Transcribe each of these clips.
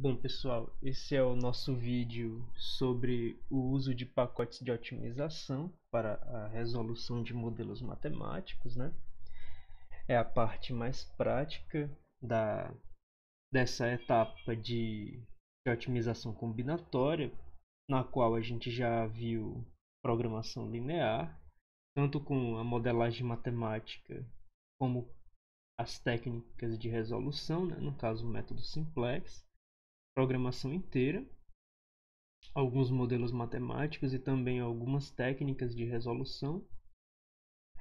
Bom pessoal, esse é o nosso vídeo sobre o uso de pacotes de otimização para a resolução de modelos matemáticos, né? É a parte mais prática da, dessa etapa de, de otimização combinatória, na qual a gente já viu programação linear, tanto com a modelagem matemática como as técnicas de resolução, né? no caso o método simplex programação inteira, alguns modelos matemáticos e também algumas técnicas de resolução.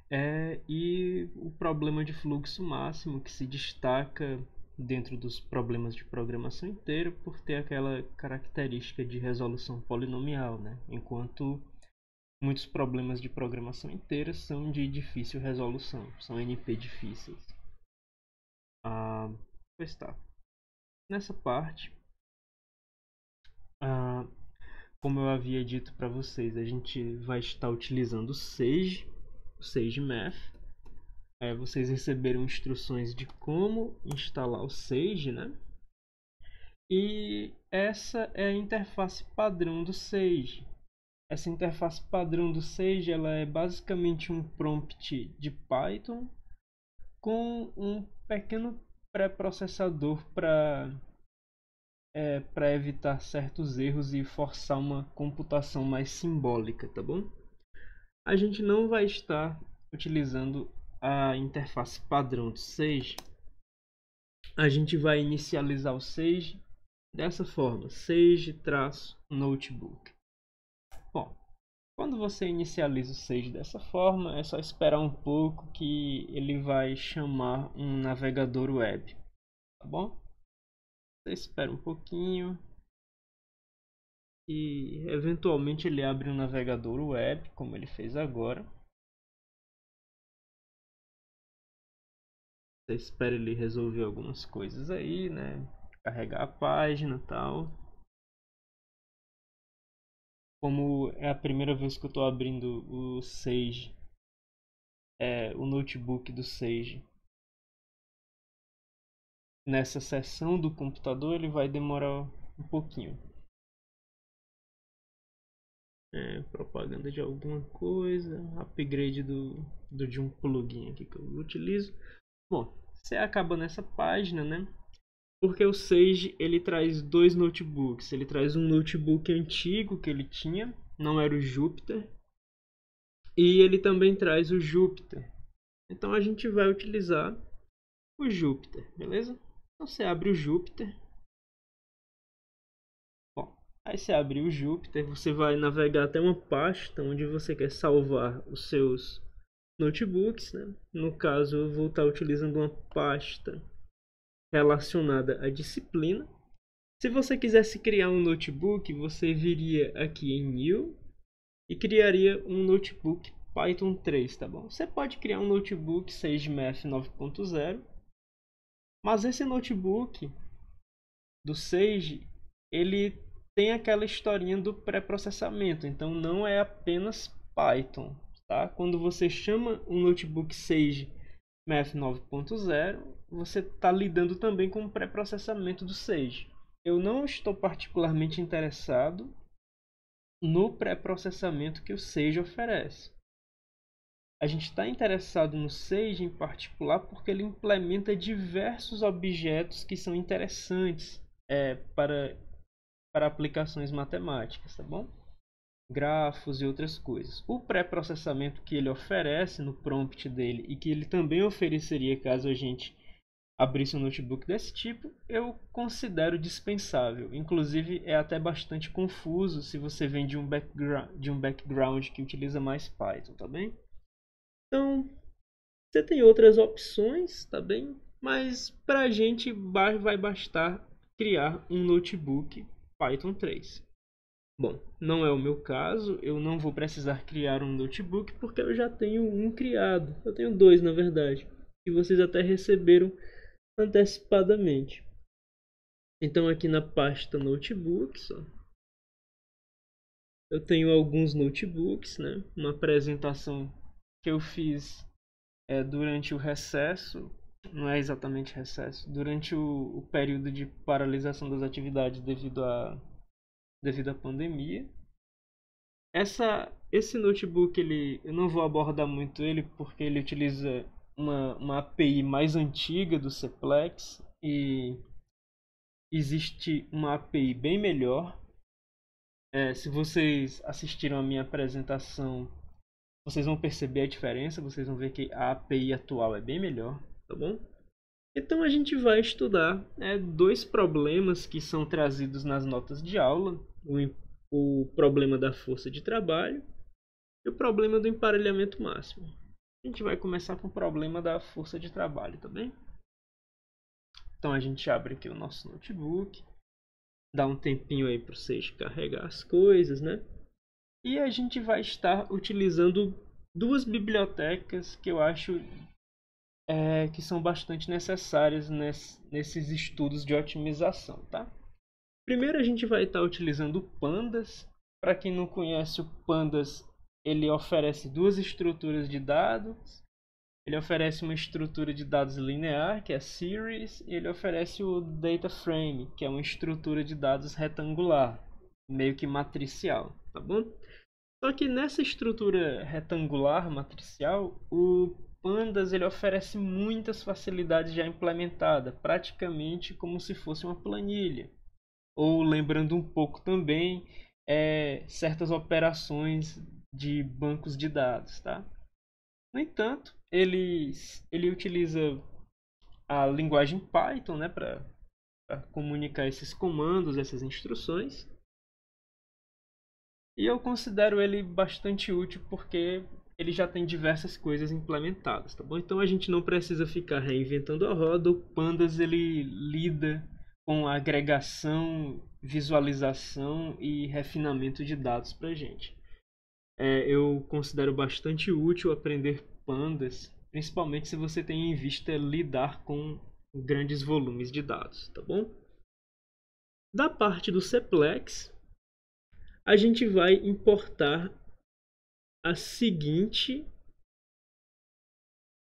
É, e o problema de fluxo máximo que se destaca dentro dos problemas de programação inteira por ter aquela característica de resolução polinomial, né? enquanto muitos problemas de programação inteira são de difícil resolução, são NP difíceis. Ah, pois tá. Nessa parte, ah, como eu havia dito para vocês, a gente vai estar utilizando o Sage, o Sage Math. É, vocês receberam instruções de como instalar o Sage, né? E essa é a interface padrão do Sage. Essa interface padrão do Sage ela é basicamente um prompt de Python com um pequeno pré-processador para é, para evitar certos erros e forçar uma computação mais simbólica, tá bom? A gente não vai estar utilizando a interface padrão de Sage. A gente vai inicializar o Sage dessa forma, Sage-notebook. Bom, quando você inicializa o Sage dessa forma, é só esperar um pouco que ele vai chamar um navegador web, tá bom? espera um pouquinho e eventualmente ele abre um navegador web, como ele fez agora. Você espera ele resolver algumas coisas aí, né? Carregar a página tal. Como é a primeira vez que eu estou abrindo o Sage, é, o notebook do Sage, nessa seção do computador, ele vai demorar um pouquinho. É, propaganda de alguma coisa, upgrade do, do de um plugin aqui que eu utilizo. Bom, você acaba nessa página, né? Porque o Sage ele traz dois notebooks. Ele traz um notebook antigo que ele tinha, não era o Jupyter, e ele também traz o Jupyter. Então a gente vai utilizar o Jupyter, beleza? Então você abre o Júpiter. Bom, aí você abre o Júpiter, você vai navegar até uma pasta onde você quer salvar os seus notebooks. Né? No caso, eu vou estar utilizando uma pasta relacionada à disciplina. Se você quisesse criar um notebook, você viria aqui em New e criaria um notebook Python 3, tá bom? Você pode criar um notebook SageMath 9.0 mas esse notebook do Sage, ele tem aquela historinha do pré-processamento, então não é apenas Python, tá? Quando você chama um notebook Sage Math 9.0, você está lidando também com o pré-processamento do Sage. Eu não estou particularmente interessado no pré-processamento que o Sage oferece. A gente está interessado no Sage em particular porque ele implementa diversos objetos que são interessantes é, para, para aplicações matemáticas, tá bom? Grafos e outras coisas. O pré-processamento que ele oferece no prompt dele e que ele também ofereceria caso a gente abrisse um notebook desse tipo, eu considero dispensável. Inclusive, é até bastante confuso se você vem de um background, de um background que utiliza mais Python, tá bem? Então, você tem outras opções, tá bem? Mas para a gente vai bastar criar um notebook Python 3. Bom, não é o meu caso, eu não vou precisar criar um notebook porque eu já tenho um criado. Eu tenho dois, na verdade, que vocês até receberam antecipadamente. Então aqui na pasta notebooks, ó, eu tenho alguns notebooks, né? Uma apresentação que eu fiz é, durante o recesso, não é exatamente recesso, durante o, o período de paralisação das atividades devido à devido à pandemia. Essa, esse notebook ele, eu não vou abordar muito ele porque ele utiliza uma, uma API mais antiga do Cplex e existe uma API bem melhor. É, se vocês assistiram a minha apresentação vocês vão perceber a diferença, vocês vão ver que a API atual é bem melhor, tá bom? Então a gente vai estudar né, dois problemas que são trazidos nas notas de aula, o, o problema da força de trabalho e o problema do emparelhamento máximo. A gente vai começar com o problema da força de trabalho, tá bem? Então a gente abre aqui o nosso notebook, dá um tempinho aí para vocês carregar as coisas, né? E a gente vai estar utilizando duas bibliotecas que eu acho é, que são bastante necessárias nesse, nesses estudos de otimização, tá? Primeiro a gente vai estar utilizando o Pandas. Para quem não conhece o Pandas, ele oferece duas estruturas de dados. Ele oferece uma estrutura de dados linear, que é series, e ele oferece o data frame, que é uma estrutura de dados retangular, meio que matricial, tá bom? Só que nessa estrutura retangular matricial, o Pandas ele oferece muitas facilidades já implementadas, praticamente como se fosse uma planilha. Ou lembrando um pouco também é, certas operações de bancos de dados, tá? No entanto, ele, ele utiliza a linguagem Python né, para comunicar esses comandos, essas instruções. E eu considero ele bastante útil porque ele já tem diversas coisas implementadas, tá bom? Então a gente não precisa ficar reinventando a roda. O Pandas ele lida com agregação, visualização e refinamento de dados para gente. É, eu considero bastante útil aprender Pandas, principalmente se você tem em vista lidar com grandes volumes de dados, tá bom? Da parte do Cplex, a gente vai importar a seguinte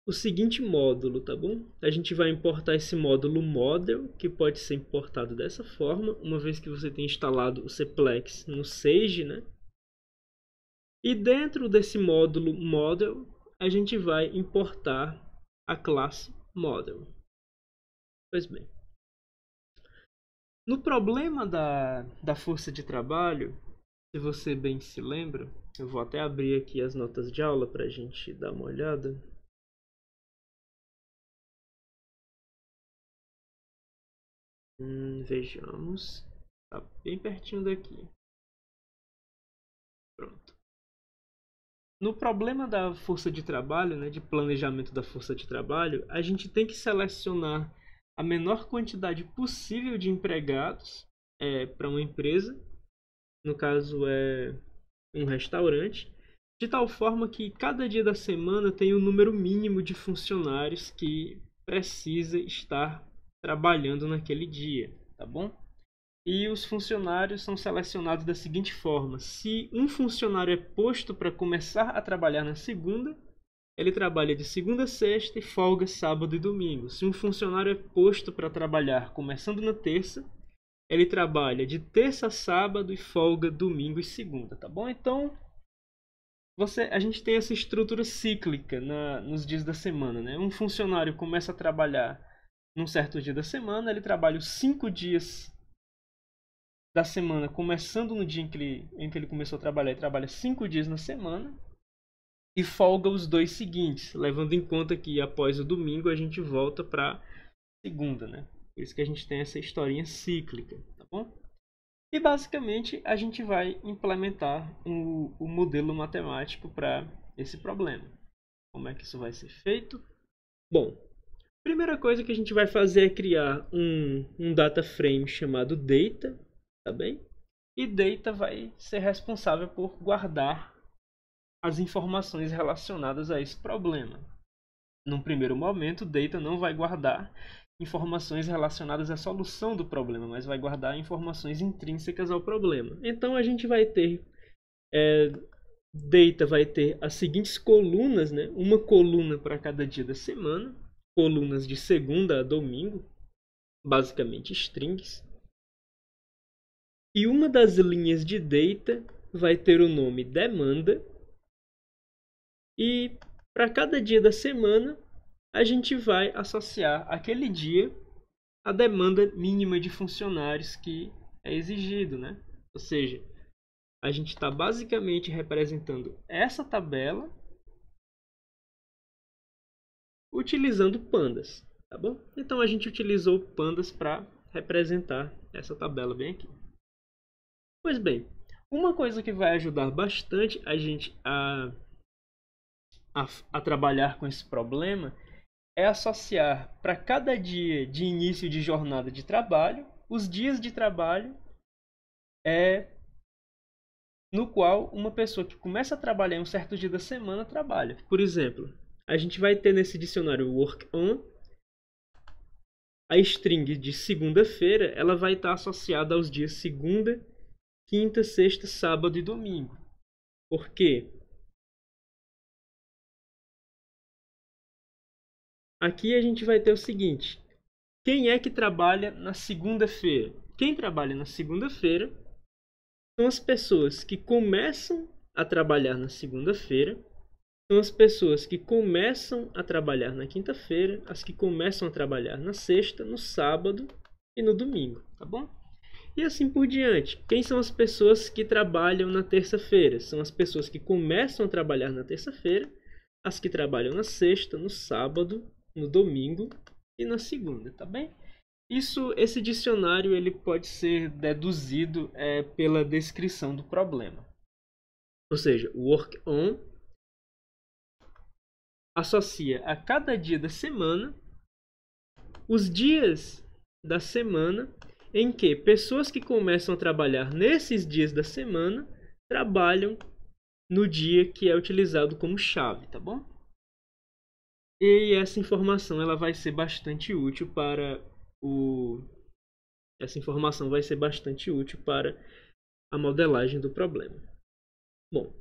o seguinte módulo, tá bom? A gente vai importar esse módulo model, que pode ser importado dessa forma, uma vez que você tem instalado o Cplex no Sage, né? E dentro desse módulo model, a gente vai importar a classe model. Pois bem. No problema da, da força de trabalho, se você bem se lembra, eu vou até abrir aqui as notas de aula para a gente dar uma olhada. Hum, vejamos. Tá bem pertinho daqui. Pronto. No problema da força de trabalho, né, de planejamento da força de trabalho, a gente tem que selecionar a menor quantidade possível de empregados é, eh, para uma empresa no caso é um restaurante, de tal forma que cada dia da semana tem um número mínimo de funcionários que precisa estar trabalhando naquele dia, tá bom? E os funcionários são selecionados da seguinte forma: se um funcionário é posto para começar a trabalhar na segunda, ele trabalha de segunda a sexta e folga sábado e domingo. Se um funcionário é posto para trabalhar começando na terça, ele trabalha de terça a sábado e folga domingo e segunda, tá bom? Então, você, a gente tem essa estrutura cíclica na, nos dias da semana, né? Um funcionário começa a trabalhar num certo dia da semana, ele trabalha os cinco dias da semana, começando no dia em que ele, em que ele começou a trabalhar, ele trabalha cinco dias na semana e folga os dois seguintes, levando em conta que após o domingo a gente volta para segunda, né? Por isso que a gente tem essa historinha cíclica, tá bom? E basicamente a gente vai implementar o um, um modelo matemático para esse problema. Como é que isso vai ser feito? Bom, a primeira coisa que a gente vai fazer é criar um, um data frame chamado data, tá bem? E data vai ser responsável por guardar as informações relacionadas a esse problema. Num primeiro momento, data não vai guardar informações relacionadas à solução do problema, mas vai guardar informações intrínsecas ao problema. Então a gente vai ter é, data vai ter as seguintes colunas, né? Uma coluna para cada dia da semana, colunas de segunda a domingo, basicamente strings. E uma das linhas de data vai ter o nome demanda. E para cada dia da semana a gente vai associar aquele dia à demanda mínima de funcionários que é exigido, né? Ou seja, a gente está basicamente representando essa tabela utilizando pandas, tá bom? Então a gente utilizou pandas para representar essa tabela bem aqui. Pois bem, uma coisa que vai ajudar bastante a gente a, a, a trabalhar com esse problema é associar para cada dia de início de jornada de trabalho os dias de trabalho é no qual uma pessoa que começa a trabalhar em um certo dia da semana trabalha. Por exemplo, a gente vai ter nesse dicionário work on a string de segunda-feira, ela vai estar associada aos dias segunda, quinta, sexta, sábado e domingo. Por quê? Aqui a gente vai ter o seguinte: quem é que trabalha na segunda-feira? Quem trabalha na segunda-feira são as pessoas que começam a trabalhar na segunda-feira, são as pessoas que começam a trabalhar na quinta-feira, as que começam a trabalhar na sexta, no sábado e no domingo, tá bom? E assim por diante. Quem são as pessoas que trabalham na terça-feira? São as pessoas que começam a trabalhar na terça-feira, as que trabalham na sexta, no sábado no domingo e na segunda, tá bem? Isso, esse dicionário ele pode ser deduzido é, pela descrição do problema. Ou seja, work on associa a cada dia da semana os dias da semana em que pessoas que começam a trabalhar nesses dias da semana trabalham no dia que é utilizado como chave, tá bom? E essa informação ela vai ser bastante útil para o essa informação vai ser bastante útil para a modelagem do problema. Bom,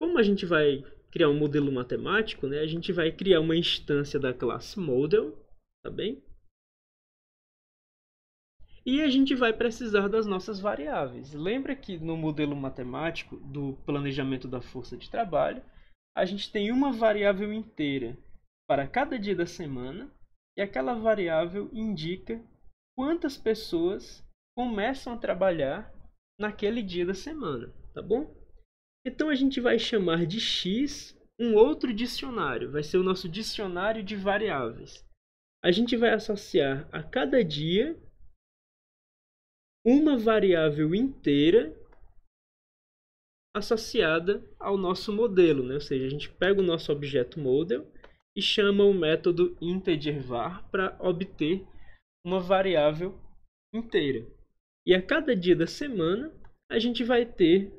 como a gente vai criar um modelo matemático, né? A gente vai criar uma instância da classe model, tá bem? E a gente vai precisar das nossas variáveis. Lembra que no modelo matemático do planejamento da força de trabalho, a gente tem uma variável inteira para cada dia da semana e aquela variável indica quantas pessoas começam a trabalhar naquele dia da semana, tá bom? Então a gente vai chamar de x um outro dicionário, vai ser o nosso dicionário de variáveis. A gente vai associar a cada dia uma variável inteira associada ao nosso modelo, né? ou seja, a gente pega o nosso objeto model e chama o método integerVar para obter uma variável inteira. E a cada dia da semana a gente vai ter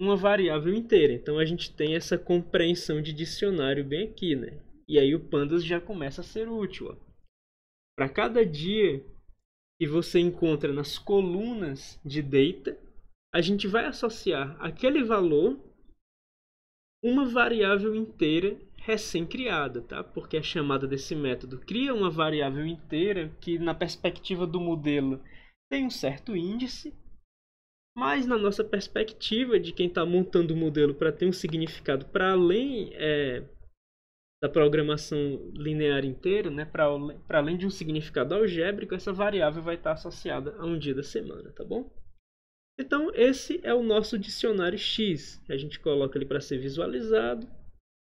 uma variável inteira. Então a gente tem essa compreensão de dicionário bem aqui, né? E aí o pandas já começa a ser útil. Para cada dia que você encontra nas colunas de data, a gente vai associar aquele valor uma variável inteira recém-criada, tá? Porque a chamada desse método cria uma variável inteira que, na perspectiva do modelo, tem um certo índice, mas na nossa perspectiva de quem está montando o modelo para ter um significado para além é, da programação linear inteira, né? para além de um significado algébrico, essa variável vai estar tá associada a um dia da semana, tá bom? Então, esse é o nosso dicionário X. A gente coloca ele para ser visualizado.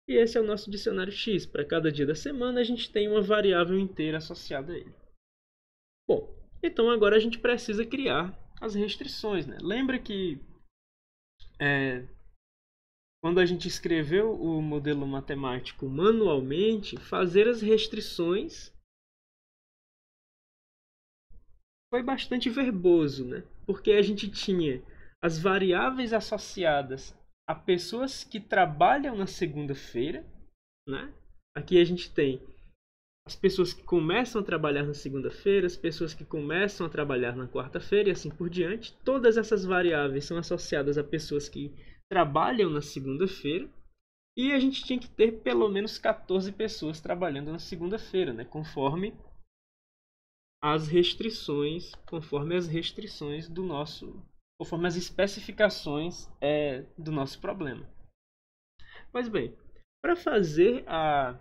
E esse é o nosso dicionário X. Para cada dia da semana, a gente tem uma variável inteira associada a ele. Bom, então agora a gente precisa criar as restrições. Né? Lembra que é, quando a gente escreveu o modelo matemático manualmente, fazer as restrições foi bastante verboso, né? porque a gente tinha as variáveis associadas a pessoas que trabalham na segunda-feira, né? Aqui a gente tem as pessoas que começam a trabalhar na segunda-feira, as pessoas que começam a trabalhar na quarta-feira e assim por diante. Todas essas variáveis são associadas a pessoas que trabalham na segunda-feira. E a gente tinha que ter pelo menos 14 pessoas trabalhando na segunda-feira, né? conforme as restrições, conforme as restrições do nosso, conforme as especificações é, do nosso problema. Mas bem, para fazer a,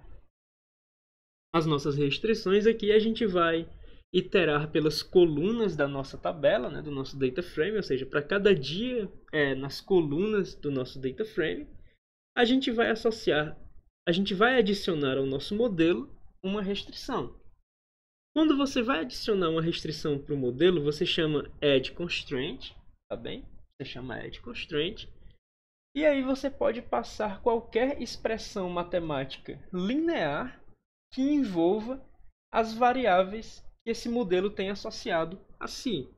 as nossas restrições aqui, a gente vai iterar pelas colunas da nossa tabela, né, do nosso data frame, ou seja, para cada dia é, nas colunas do nosso data frame, a gente vai associar, a gente vai adicionar ao nosso modelo uma restrição. Quando você vai adicionar uma restrição para o modelo, você chama add constraint, tá bem? Você chama add constraint. E aí você pode passar qualquer expressão matemática linear que envolva as variáveis que esse modelo tem associado a si.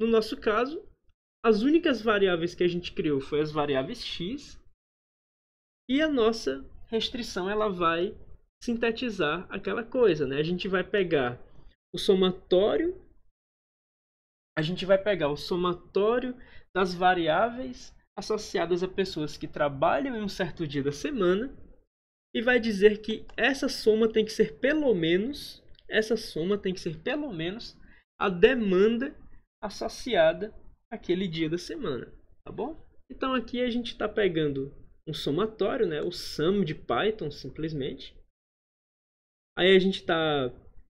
No nosso caso, as únicas variáveis que a gente criou foi as variáveis x e a nossa restrição ela vai sintetizar aquela coisa, né? A gente vai pegar o somatório, a gente vai pegar o somatório das variáveis associadas a pessoas que trabalham em um certo dia da semana e vai dizer que essa soma tem que ser pelo menos, essa soma tem que ser pelo menos a demanda associada àquele dia da semana, tá bom? Então aqui a gente está pegando um somatório, né? o sum de Python simplesmente, Aí a gente está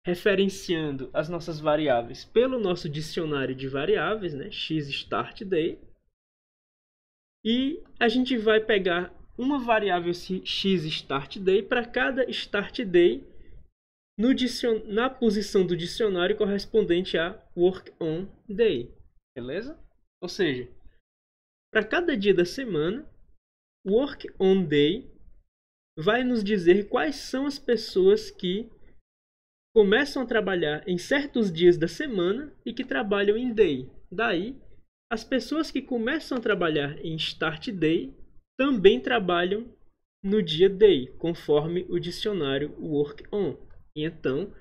referenciando as nossas variáveis pelo nosso dicionário de variáveis, né? x start day. E a gente vai pegar uma variável assim, x start day para cada start day no dicion... na posição do dicionário correspondente a work on day. Beleza? Ou seja, para cada dia da semana, work on day vai nos dizer quais são as pessoas que começam a trabalhar em certos dias da semana e que trabalham em day. Daí, as pessoas que começam a trabalhar em start day também trabalham no dia day, conforme o dicionário work on. E então,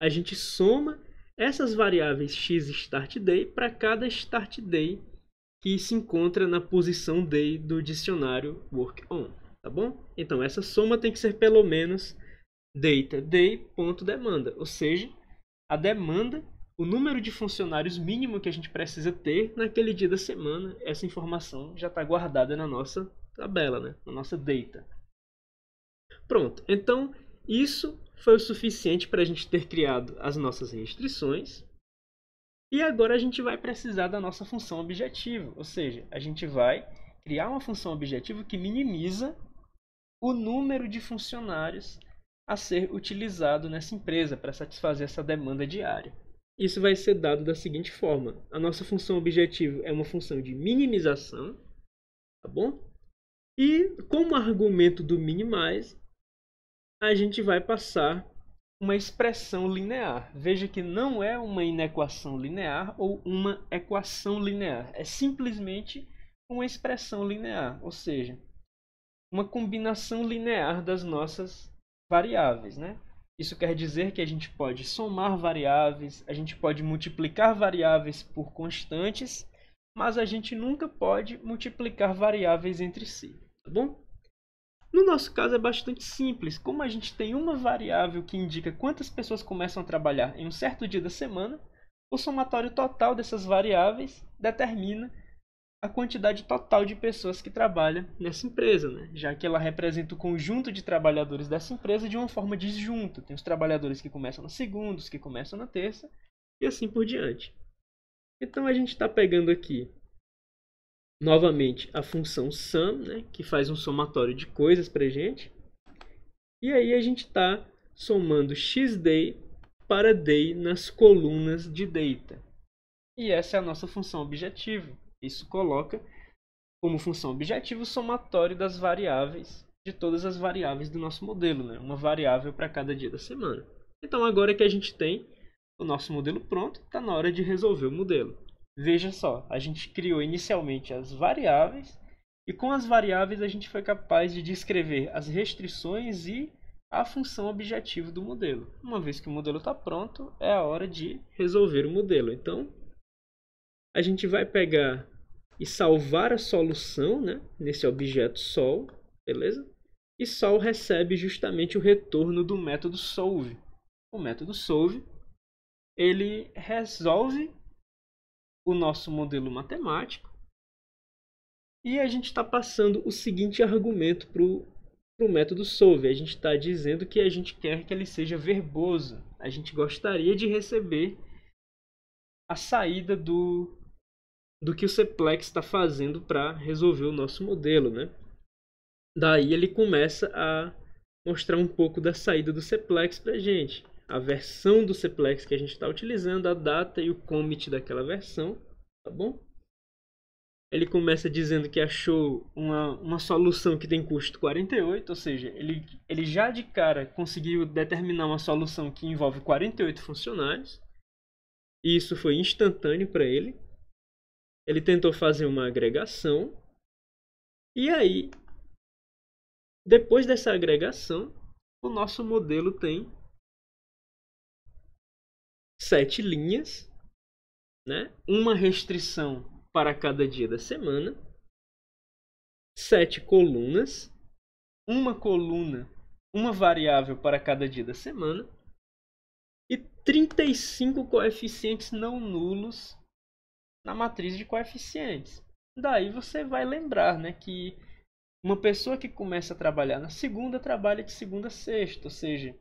a gente soma essas variáveis x start day para cada start day que se encontra na posição day do dicionário work on tá bom? Então, essa soma tem que ser pelo menos data day ponto demanda, ou seja, a demanda, o número de funcionários mínimo que a gente precisa ter naquele dia da semana, essa informação já está guardada na nossa tabela, né? na nossa data. Pronto, então isso foi o suficiente para a gente ter criado as nossas restrições. E agora a gente vai precisar da nossa função objetivo, ou seja, a gente vai criar uma função objetivo que minimiza o número de funcionários a ser utilizado nessa empresa para satisfazer essa demanda diária. Isso vai ser dado da seguinte forma: a nossa função objetivo é uma função de minimização, tá bom? E como argumento do minimais, a gente vai passar uma expressão linear. Veja que não é uma inequação linear ou uma equação linear, é simplesmente uma expressão linear, ou seja, uma combinação linear das nossas variáveis, né? Isso quer dizer que a gente pode somar variáveis, a gente pode multiplicar variáveis por constantes, mas a gente nunca pode multiplicar variáveis entre si, tá bom? No nosso caso é bastante simples. Como a gente tem uma variável que indica quantas pessoas começam a trabalhar em um certo dia da semana, o somatório total dessas variáveis determina a quantidade total de pessoas que trabalham nessa empresa, né? já que ela representa o conjunto de trabalhadores dessa empresa de uma forma disjunta. Tem os trabalhadores que começam na segunda, os que começam na terça e assim por diante. Então a gente está pegando aqui novamente a função sum, né? que faz um somatório de coisas para gente. E aí a gente está somando xday para day nas colunas de data. E essa é a nossa função objetivo isso coloca como função objetivo o somatório das variáveis, de todas as variáveis do nosso modelo, né? uma variável para cada dia da semana. Então, agora que a gente tem o nosso modelo pronto, está na hora de resolver o modelo. Veja só, a gente criou inicialmente as variáveis e com as variáveis a gente foi capaz de descrever as restrições e a função objetivo do modelo. Uma vez que o modelo está pronto, é a hora de resolver o modelo. Então, a gente vai pegar e salvar a solução né, nesse objeto sol, beleza? E sol recebe justamente o retorno do método solve. O método solve ele resolve o nosso modelo matemático e a gente está passando o seguinte argumento para o método solve. A gente está dizendo que a gente quer que ele seja verboso. A gente gostaria de receber a saída do do que o Ceplex está fazendo para resolver o nosso modelo, né? Daí ele começa a mostrar um pouco da saída do Ceplex para a gente. A versão do Ceplex que a gente está utilizando, a data e o commit daquela versão, tá bom? Ele começa dizendo que achou uma, uma solução que tem custo 48, ou seja, ele, ele já de cara conseguiu determinar uma solução que envolve 48 funcionários. E isso foi instantâneo para ele. Ele tentou fazer uma agregação. E aí, depois dessa agregação, o nosso modelo tem sete linhas, né? uma restrição para cada dia da semana, sete colunas, uma coluna, uma variável para cada dia da semana e 35 coeficientes não nulos na matriz de coeficientes. Daí você vai lembrar né, que uma pessoa que começa a trabalhar na segunda trabalha de segunda a sexta, ou seja,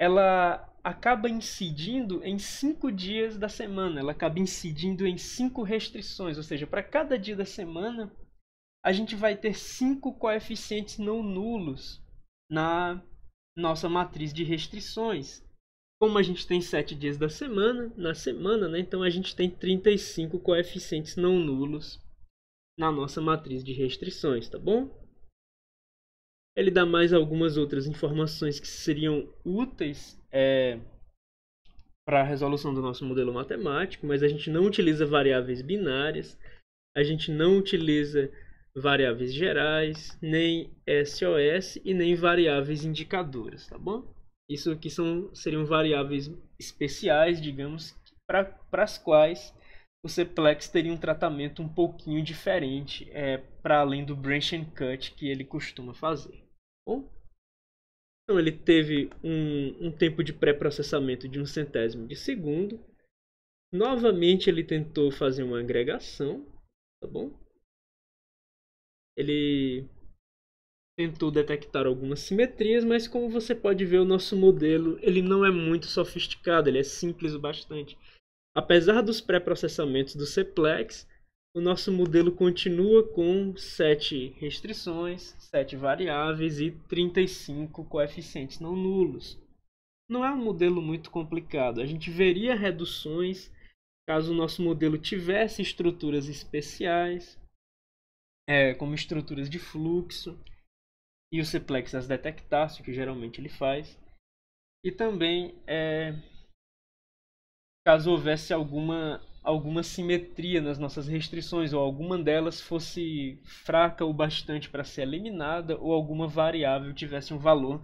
ela acaba incidindo em cinco dias da semana, ela acaba incidindo em cinco restrições, ou seja, para cada dia da semana a gente vai ter cinco coeficientes não nulos na nossa matriz de restrições. Como a gente tem 7 dias da semana, na semana, né, então a gente tem 35 coeficientes não nulos na nossa matriz de restrições, tá bom? Ele dá mais algumas outras informações que seriam úteis é, para a resolução do nosso modelo matemático, mas a gente não utiliza variáveis binárias, a gente não utiliza variáveis gerais, nem SOS e nem variáveis indicadoras, tá bom? Isso aqui são, seriam variáveis especiais, digamos, para as quais o CPLEX teria um tratamento um pouquinho diferente é, para além do branch and cut que ele costuma fazer. Tá bom, então ele teve um, um tempo de pré-processamento de um centésimo de segundo. Novamente ele tentou fazer uma agregação, tá bom? Ele tentou detectar algumas simetrias, mas como você pode ver, o nosso modelo ele não é muito sofisticado, ele é simples o bastante. Apesar dos pré-processamentos do Cplex, o nosso modelo continua com 7 restrições, 7 variáveis e 35 coeficientes não nulos. Não é um modelo muito complicado. A gente veria reduções caso o nosso modelo tivesse estruturas especiais, é, como estruturas de fluxo e o Cplex as detectasse, o que geralmente ele faz. E também é, caso houvesse alguma, alguma simetria nas nossas restrições, ou alguma delas fosse fraca o bastante para ser eliminada, ou alguma variável tivesse um valor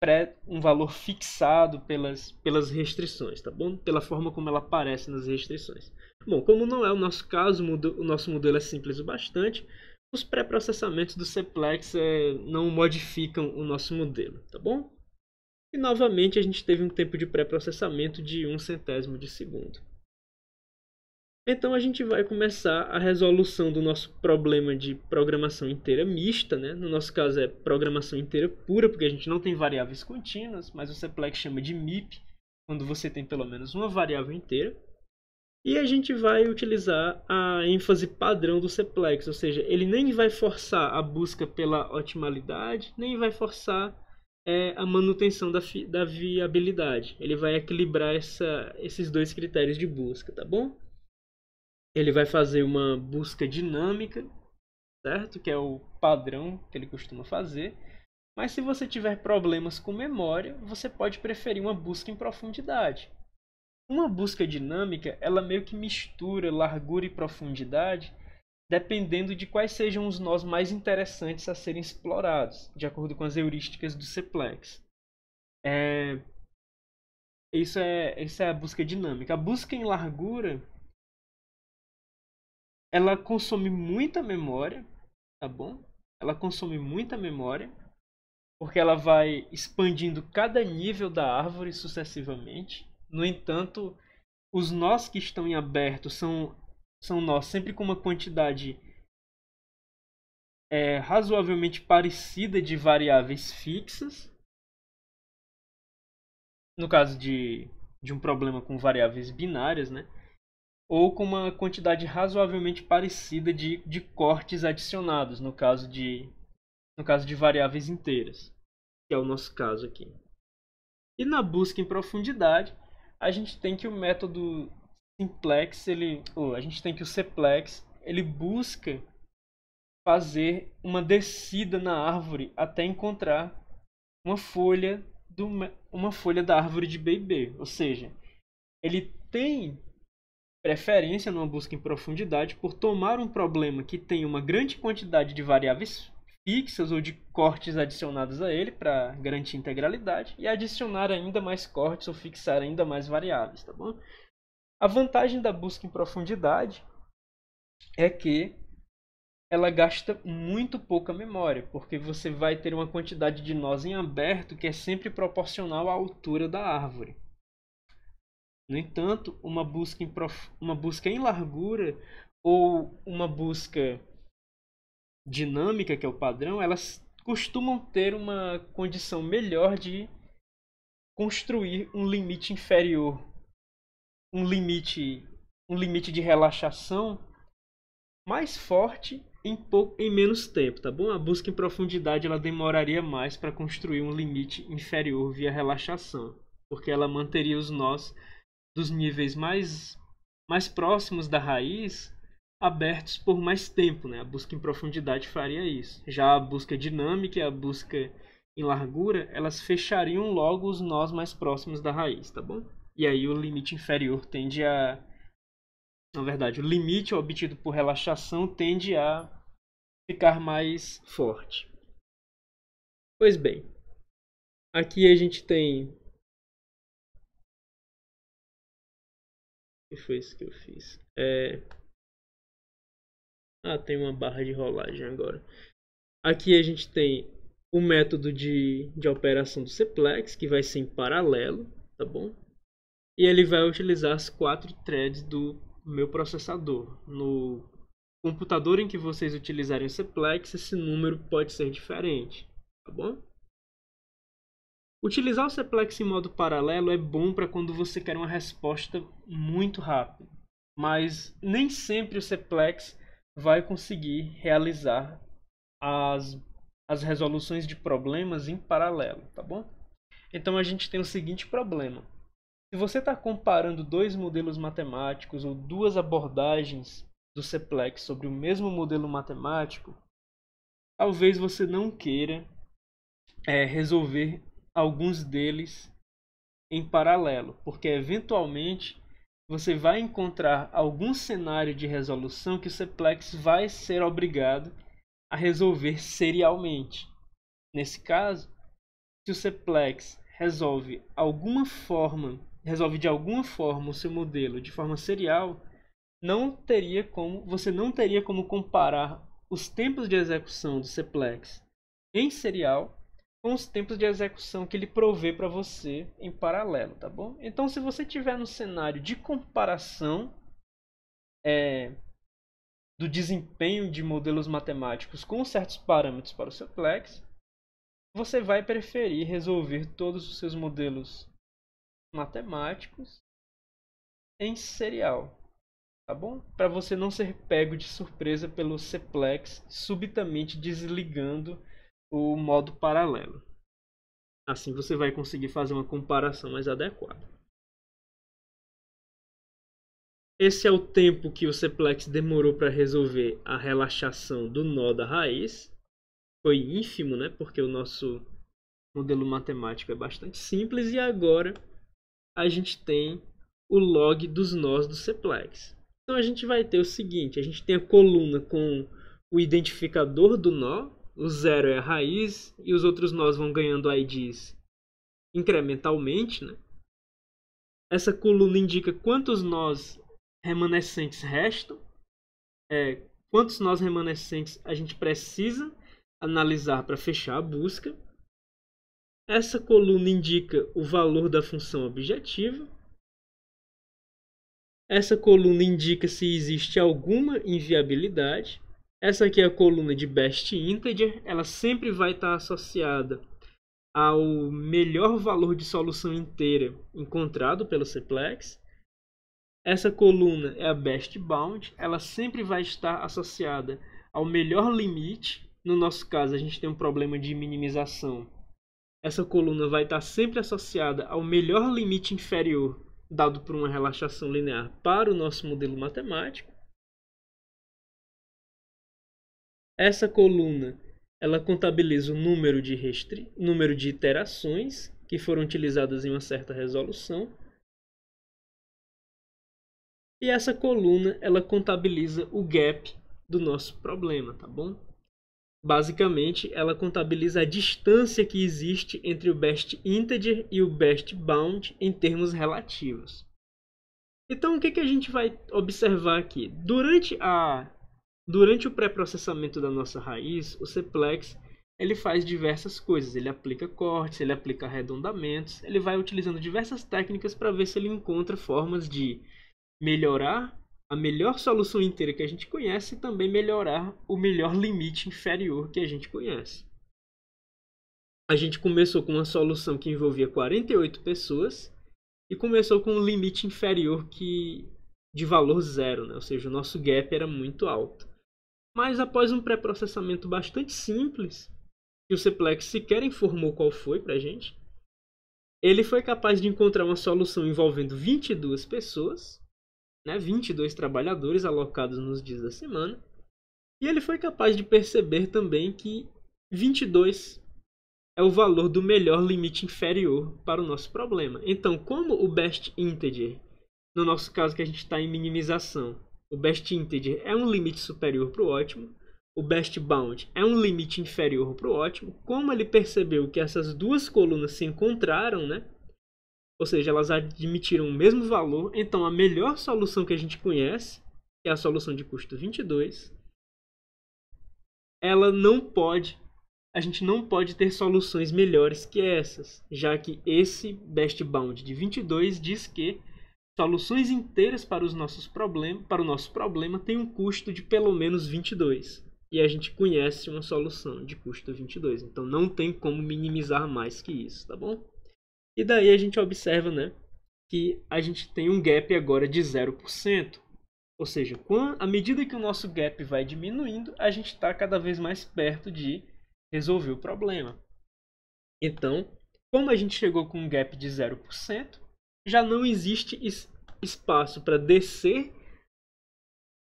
pré, um valor fixado pelas, pelas restrições, tá bom? Pela forma como ela aparece nas restrições. Bom, como não é o nosso caso, o nosso modelo é simples o bastante, os pré-processamentos do Cplex é, eh, não modificam o nosso modelo, tá bom? E novamente a gente teve um tempo de pré-processamento de 1 um centésimo de segundo. Então a gente vai começar a resolução do nosso problema de programação inteira mista, né? No nosso caso é programação inteira pura, porque a gente não tem variáveis contínuas, mas o Cplex chama de MIP, quando você tem pelo menos uma variável inteira. E a gente vai utilizar a ênfase padrão do seplex, ou seja, ele nem vai forçar a busca pela otimalidade, nem vai forçar é, a manutenção da, da viabilidade. Ele vai equilibrar essa, esses dois critérios de busca, tá bom? Ele vai fazer uma busca dinâmica, certo? Que é o padrão que ele costuma fazer. Mas se você tiver problemas com memória, você pode preferir uma busca em profundidade. Uma busca dinâmica, ela meio que mistura largura e profundidade, dependendo de quais sejam os nós mais interessantes a serem explorados, de acordo com as heurísticas do Cplex. É... Isso, é, isso é a busca dinâmica. A busca em largura, ela consome muita memória, tá bom? Ela consome muita memória, porque ela vai expandindo cada nível da árvore sucessivamente. No entanto, os nós que estão em aberto são, são nós sempre com uma quantidade é, razoavelmente parecida de variáveis fixas. No caso de, de um problema com variáveis binárias, né? ou com uma quantidade razoavelmente parecida de, de cortes adicionados, no caso de, no caso de variáveis inteiras, que é o nosso caso aqui. E na busca em profundidade, a gente tem que o método simplex, ele, ou a gente tem que o seplex, ele busca fazer uma descida na árvore até encontrar uma folha do, uma folha da árvore de BB, ou seja, ele tem preferência numa busca em profundidade por tomar um problema que tem uma grande quantidade de variáveis pixels ou de cortes adicionados a ele para garantir integralidade e adicionar ainda mais cortes ou fixar ainda mais variáveis, tá bom? A vantagem da busca em profundidade é que ela gasta muito pouca memória, porque você vai ter uma quantidade de nós em aberto que é sempre proporcional à altura da árvore. No entanto, uma busca em, prof... uma busca em largura ou uma busca dinâmica, que é o padrão, elas costumam ter uma condição melhor de construir um limite inferior, um limite, um limite de relaxação mais forte em pouco em menos tempo, tá bom? A busca em profundidade ela demoraria mais para construir um limite inferior via relaxação, porque ela manteria os nós dos níveis mais mais próximos da raiz abertos por mais tempo, né? A busca em profundidade faria isso. Já a busca dinâmica e a busca em largura, elas fechariam logo os nós mais próximos da raiz, tá bom? E aí o limite inferior tende a na verdade, o limite obtido por relaxação tende a ficar mais forte. Pois bem, aqui a gente tem. O que foi isso que eu fiz? É... Ah, tem uma barra de rolagem agora. Aqui a gente tem o método de, de operação do Cplex, que vai ser em paralelo, tá bom? E ele vai utilizar as quatro threads do meu processador. No computador em que vocês utilizarem o Cplex, esse número pode ser diferente, tá bom? Utilizar o Cplex em modo paralelo é bom para quando você quer uma resposta muito rápida, mas nem sempre o Cplex vai conseguir realizar as, as resoluções de problemas em paralelo, tá bom? Então a gente tem o seguinte problema. Se você está comparando dois modelos matemáticos ou duas abordagens do CEPLEX sobre o mesmo modelo matemático, talvez você não queira é, resolver alguns deles em paralelo, porque eventualmente você vai encontrar algum cenário de resolução que o Seplex vai ser obrigado a resolver serialmente. Nesse caso, se o Seplex resolve alguma forma, resolve de alguma forma o seu modelo de forma serial, não teria como, você não teria como comparar os tempos de execução do Seplex em serial com os tempos de execução que ele provê para você em paralelo, tá bom? Então, se você tiver no cenário de comparação é, do desempenho de modelos matemáticos com certos parâmetros para o seu Plex, você vai preferir resolver todos os seus modelos matemáticos em serial, tá bom? Para você não ser pego de surpresa pelo Cplex subitamente desligando o modo paralelo. Assim você vai conseguir fazer uma comparação mais adequada. Esse é o tempo que o CPLEX demorou para resolver a relaxação do nó da raiz. Foi ínfimo, né? Porque o nosso modelo matemático é bastante simples. E agora a gente tem o log dos nós do CPLEX. Então a gente vai ter o seguinte: a gente tem a coluna com o identificador do nó, o zero é a raiz e os outros nós vão ganhando IDs incrementalmente, né? Essa coluna indica quantos nós remanescentes restam, é, quantos nós remanescentes a gente precisa analisar para fechar a busca. Essa coluna indica o valor da função objetiva. Essa coluna indica se existe alguma inviabilidade. Essa aqui é a coluna de Best Integer, ela sempre vai estar associada ao melhor valor de solução inteira encontrado pelo Cplex. Essa coluna é a Best Bound, ela sempre vai estar associada ao melhor limite. No nosso caso, a gente tem um problema de minimização. Essa coluna vai estar sempre associada ao melhor limite inferior dado por uma relaxação linear para o nosso modelo matemático. Essa coluna ela contabiliza o número de, restri... número de iterações que foram utilizadas em uma certa resolução. E essa coluna ela contabiliza o gap do nosso problema, tá bom? Basicamente, ela contabiliza a distância que existe entre o best integer e o best bound em termos relativos. Então, o que, que a gente vai observar aqui? Durante a Durante o pré-processamento da nossa raiz, o Cplex ele faz diversas coisas. Ele aplica cortes, ele aplica arredondamentos, ele vai utilizando diversas técnicas para ver se ele encontra formas de melhorar a melhor solução inteira que a gente conhece e também melhorar o melhor limite inferior que a gente conhece. A gente começou com uma solução que envolvia 48 pessoas e começou com um limite inferior que de valor zero, né? ou seja, o nosso gap era muito alto. Mas após um pré-processamento bastante simples, que o CPLEX sequer informou qual foi para a gente, ele foi capaz de encontrar uma solução envolvendo 22 pessoas, né, 22 trabalhadores alocados nos dias da semana, e ele foi capaz de perceber também que 22 é o valor do melhor limite inferior para o nosso problema. Então, como o best integer, no nosso caso que a gente está em minimização, o best integer é um limite superior para o ótimo. O best bound é um limite inferior para o ótimo. Como ele percebeu que essas duas colunas se encontraram, né? ou seja, elas admitiram o mesmo valor, então a melhor solução que a gente conhece, que é a solução de custo 22, ela não pode, a gente não pode ter soluções melhores que essas, já que esse best bound de 22 diz que Soluções inteiras para, os nossos problemas, para o nosso problema tem um custo de pelo menos 22. E a gente conhece uma solução de custo 22. Então não tem como minimizar mais que isso, tá bom? E daí a gente observa né, que a gente tem um gap agora de 0%. Ou seja, à medida que o nosso gap vai diminuindo, a gente está cada vez mais perto de resolver o problema. Então, como a gente chegou com um gap de 0%, já não existe es espaço para descer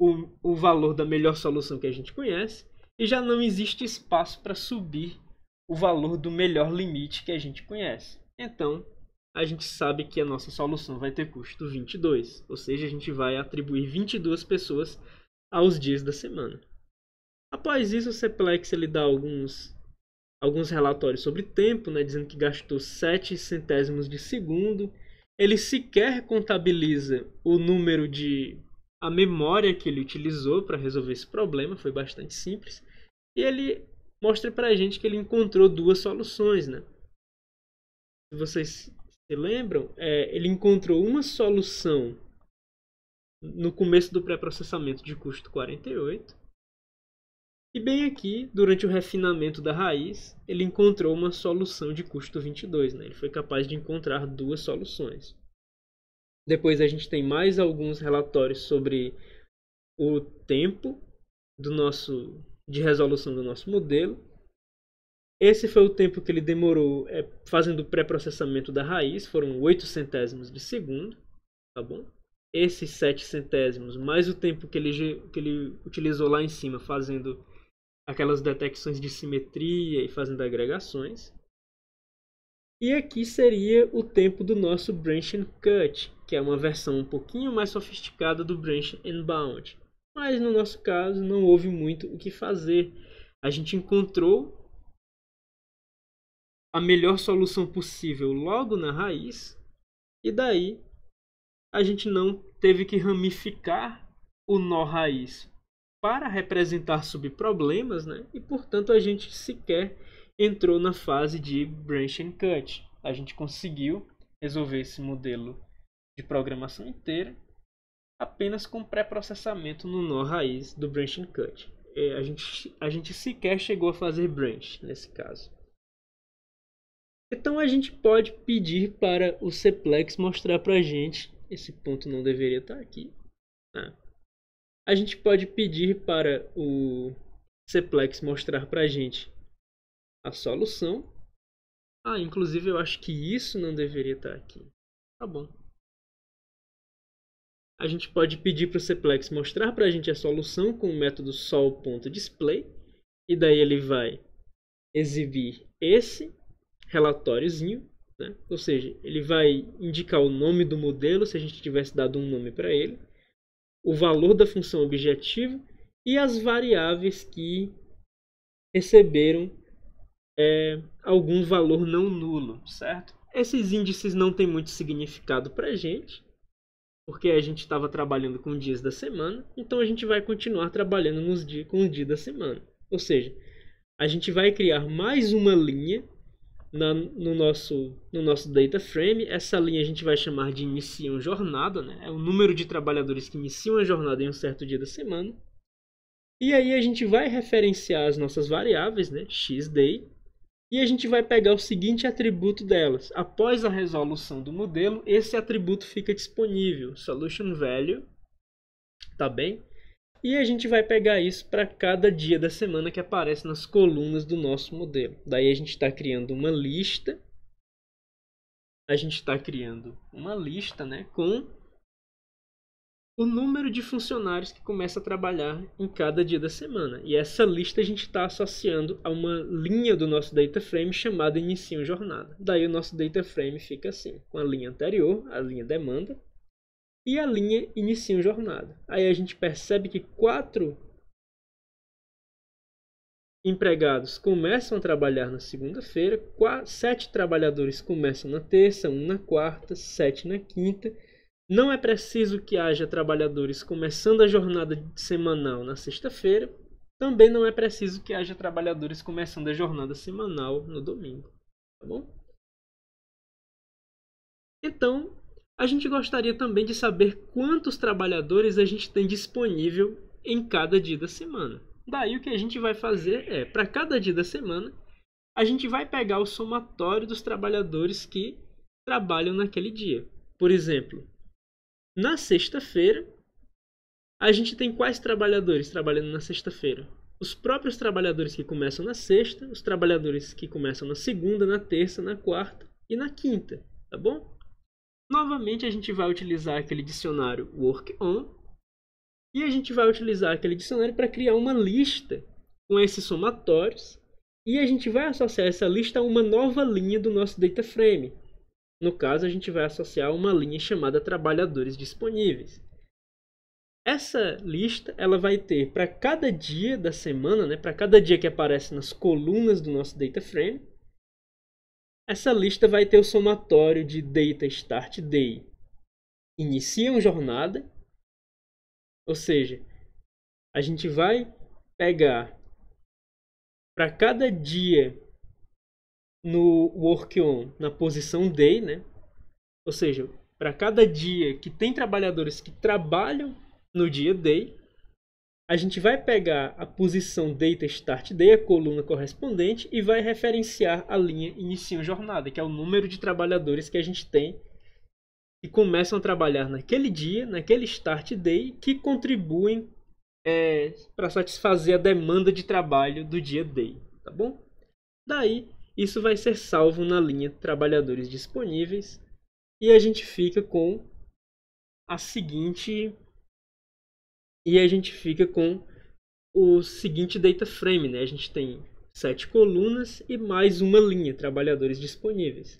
o, o valor da melhor solução que a gente conhece e já não existe espaço para subir o valor do melhor limite que a gente conhece. Então, a gente sabe que a nossa solução vai ter custo 22, ou seja, a gente vai atribuir 22 pessoas aos dias da semana. Após isso, o cplex ele dá alguns, alguns relatórios sobre tempo, né, dizendo que gastou 7 centésimos de segundo ele sequer contabiliza o número de a memória que ele utilizou para resolver esse problema, foi bastante simples. E ele mostra para a gente que ele encontrou duas soluções, né? Se vocês se lembram, é, ele encontrou uma solução no começo do pré-processamento de custo 48 e bem aqui, durante o refinamento da raiz, ele encontrou uma solução de custo 22. Né? Ele foi capaz de encontrar duas soluções. Depois a gente tem mais alguns relatórios sobre o tempo do nosso de resolução do nosso modelo. Esse foi o tempo que ele demorou é, fazendo o pré-processamento da raiz, foram 8 centésimos de segundo, tá bom? Esses 7 centésimos mais o tempo que ele, que ele utilizou lá em cima fazendo aquelas detecções de simetria e fazendo agregações. E aqui seria o tempo do nosso branch and cut, que é uma versão um pouquinho mais sofisticada do branch and bound. Mas no nosso caso não houve muito o que fazer. A gente encontrou a melhor solução possível logo na raiz, e daí a gente não teve que ramificar o nó raiz para representar subproblemas, né? E portanto a gente sequer entrou na fase de branch and cut. A gente conseguiu resolver esse modelo de programação inteira apenas com pré-processamento no nó raiz do branch and cut. É, a, gente, a gente sequer chegou a fazer branch nesse caso. Então a gente pode pedir para o Cplex mostrar para a gente. Esse ponto não deveria estar tá aqui. Tá? a gente pode pedir para o Ceplex mostrar para a gente a solução. Ah, inclusive eu acho que isso não deveria estar aqui. Tá bom. A gente pode pedir para o Ceplex mostrar para a gente a solução com o método sol.display. E daí ele vai exibir esse relatóriozinho. Né? Ou seja, ele vai indicar o nome do modelo, se a gente tivesse dado um nome para ele o valor da função objetivo e as variáveis que receberam é, algum valor não nulo, certo? Esses índices não têm muito significado para a gente, porque a gente estava trabalhando com dias da semana, então a gente vai continuar trabalhando nos dias, com o dia da semana. Ou seja, a gente vai criar mais uma linha na, no, nosso, no nosso data frame. Essa linha a gente vai chamar de iniciam jornada, né? é o número de trabalhadores que iniciam a jornada em um certo dia da semana. E aí a gente vai referenciar as nossas variáveis, né? xday, e a gente vai pegar o seguinte atributo delas. Após a resolução do modelo, esse atributo fica disponível, solution value, tá bem? E a gente vai pegar isso para cada dia da semana que aparece nas colunas do nosso modelo. Daí a gente está criando uma lista. A gente está criando uma lista né, com o número de funcionários que começa a trabalhar em cada dia da semana. E essa lista a gente está associando a uma linha do nosso data frame chamada Iniciam jornada. Daí o nosso data frame fica assim, com a linha anterior, a linha demanda, e a linha inicia a jornada. Aí a gente percebe que quatro empregados começam a trabalhar na segunda-feira, sete trabalhadores começam na terça, um na quarta, sete na quinta. Não é preciso que haja trabalhadores começando a jornada semanal na sexta-feira. Também não é preciso que haja trabalhadores começando a jornada semanal no domingo. Tá bom? Então, a gente gostaria também de saber quantos trabalhadores a gente tem disponível em cada dia da semana. Daí o que a gente vai fazer é, para cada dia da semana, a gente vai pegar o somatório dos trabalhadores que trabalham naquele dia. Por exemplo, na sexta-feira, a gente tem quais trabalhadores trabalhando na sexta-feira? Os próprios trabalhadores que começam na sexta, os trabalhadores que começam na segunda, na terça, na quarta e na quinta, tá bom? Novamente a gente vai utilizar aquele dicionário work_on e a gente vai utilizar aquele dicionário para criar uma lista com esses somatórios e a gente vai associar essa lista a uma nova linha do nosso data frame. No caso, a gente vai associar uma linha chamada trabalhadores disponíveis. Essa lista ela vai ter para cada dia da semana, né, para cada dia que aparece nas colunas do nosso data frame, essa lista vai ter o somatório de data start day. Iniciam jornada, ou seja, a gente vai pegar para cada dia no work on na posição day, né? Ou seja, para cada dia que tem trabalhadores que trabalham no dia day, a gente vai pegar a posição data start day, a coluna correspondente, e vai referenciar a linha inicio jornada, que é o número de trabalhadores que a gente tem que começam a trabalhar naquele dia, naquele start day, que contribuem é, para satisfazer a demanda de trabalho do dia day, tá bom? Daí, isso vai ser salvo na linha trabalhadores disponíveis e a gente fica com a seguinte e a gente fica com o seguinte data frame, né? A gente tem sete colunas e mais uma linha, trabalhadores disponíveis.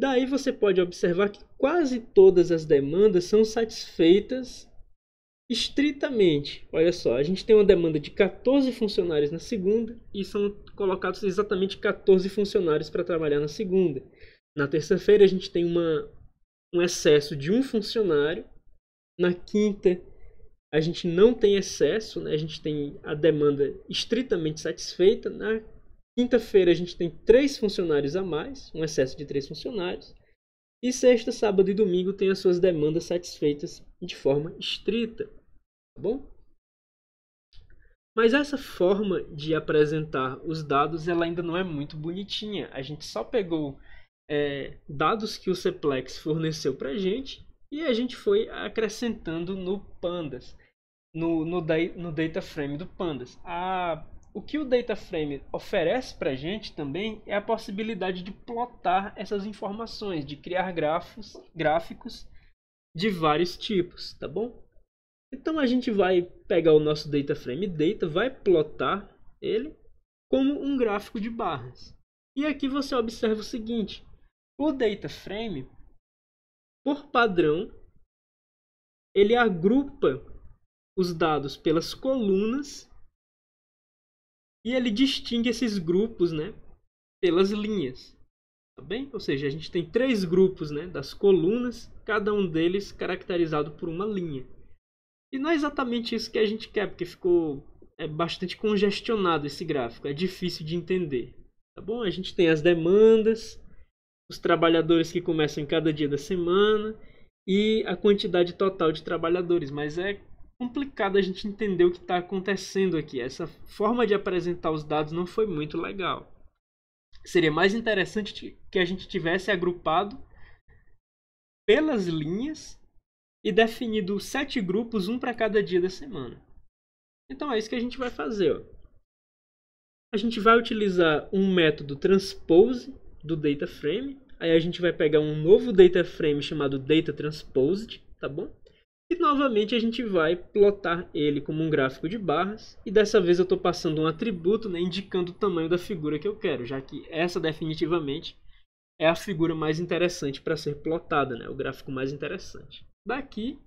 Daí você pode observar que quase todas as demandas são satisfeitas estritamente. Olha só, a gente tem uma demanda de 14 funcionários na segunda e são colocados exatamente 14 funcionários para trabalhar na segunda. Na terça-feira a gente tem uma, um excesso de um funcionário. Na quinta a gente não tem excesso, né? a gente tem a demanda estritamente satisfeita. Na quinta-feira a gente tem três funcionários a mais, um excesso de três funcionários. E sexta, sábado e domingo tem as suas demandas satisfeitas de forma estrita. Tá bom? Mas essa forma de apresentar os dados ela ainda não é muito bonitinha. A gente só pegou é, dados que o Ceplex forneceu para a gente e a gente foi acrescentando no Pandas no, no, no data frame do Pandas. A, o que o data frame oferece para a gente também é a possibilidade de plotar essas informações, de criar grafos, gráficos de vários tipos, tá bom? Então a gente vai pegar o nosso data frame data, vai plotar ele como um gráfico de barras. E aqui você observa o seguinte: o data frame, por padrão, ele agrupa os dados pelas colunas e ele distingue esses grupos, né, pelas linhas. Tá bem? Ou seja, a gente tem três grupos, né, das colunas, cada um deles caracterizado por uma linha. E não é exatamente isso que a gente quer, porque ficou é bastante congestionado esse gráfico, é difícil de entender. Tá bom? A gente tem as demandas, os trabalhadores que começam em cada dia da semana e a quantidade total de trabalhadores, mas é complicado a gente entender o que está acontecendo aqui. Essa forma de apresentar os dados não foi muito legal. Seria mais interessante que a gente tivesse agrupado pelas linhas e definido sete grupos, um para cada dia da semana. Então é isso que a gente vai fazer. Ó. A gente vai utilizar um método transpose do data frame. Aí a gente vai pegar um novo data frame chamado data transposed, tá bom? E novamente a gente vai plotar ele como um gráfico de barras. E dessa vez eu estou passando um atributo né, indicando o tamanho da figura que eu quero, já que essa definitivamente é a figura mais interessante para ser plotada, né, o gráfico mais interessante. Daqui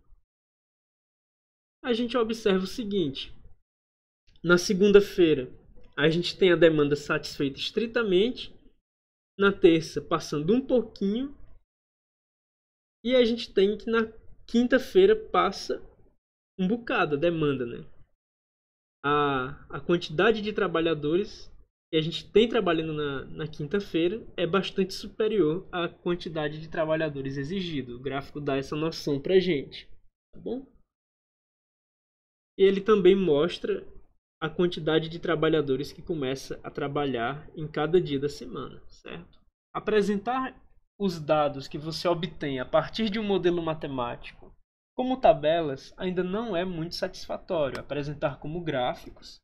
a gente observa o seguinte. Na segunda-feira a gente tem a demanda satisfeita estritamente. Na terça passando um pouquinho. E a gente tem que na quinta-feira passa um bocado a demanda, né? A, a quantidade de trabalhadores que a gente tem trabalhando na, na quinta-feira é bastante superior à quantidade de trabalhadores exigido. O gráfico dá essa noção pra gente, tá bom? E ele também mostra a quantidade de trabalhadores que começa a trabalhar em cada dia da semana, certo? Apresentar os dados que você obtém a partir de um modelo matemático como tabelas ainda não é muito satisfatório. Apresentar como gráficos,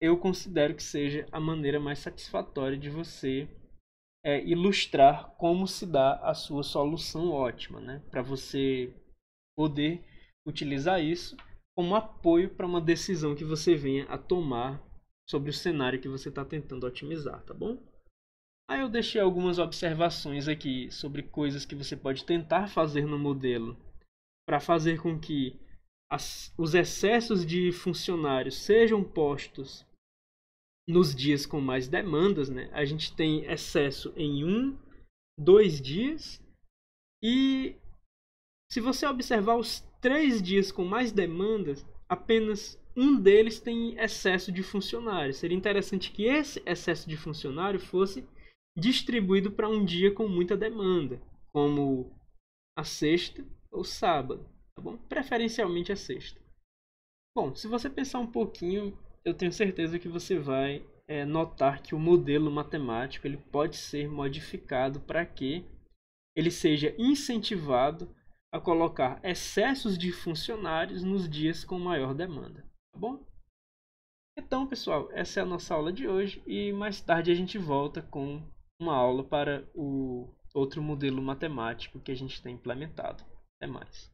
eu considero que seja a maneira mais satisfatória de você é, ilustrar como se dá a sua solução ótima, né? para você poder utilizar isso como apoio para uma decisão que você venha a tomar sobre o cenário que você está tentando otimizar, tá bom? Aí eu deixei algumas observações aqui sobre coisas que você pode tentar fazer no modelo para fazer com que as, os excessos de funcionários sejam postos nos dias com mais demandas, né? A gente tem excesso em um, dois dias e se você observar os três dias com mais demandas, apenas um deles tem excesso de funcionários. Seria interessante que esse excesso de funcionário fosse distribuído para um dia com muita demanda, como a sexta ou sábado, tá bom? Preferencialmente a sexta. Bom, se você pensar um pouquinho, eu tenho certeza que você vai é, notar que o modelo matemático ele pode ser modificado para que ele seja incentivado a colocar excessos de funcionários nos dias com maior demanda, tá bom? Então, pessoal, essa é a nossa aula de hoje e mais tarde a gente volta com uma aula para o outro modelo matemático que a gente tem implementado. Até mais.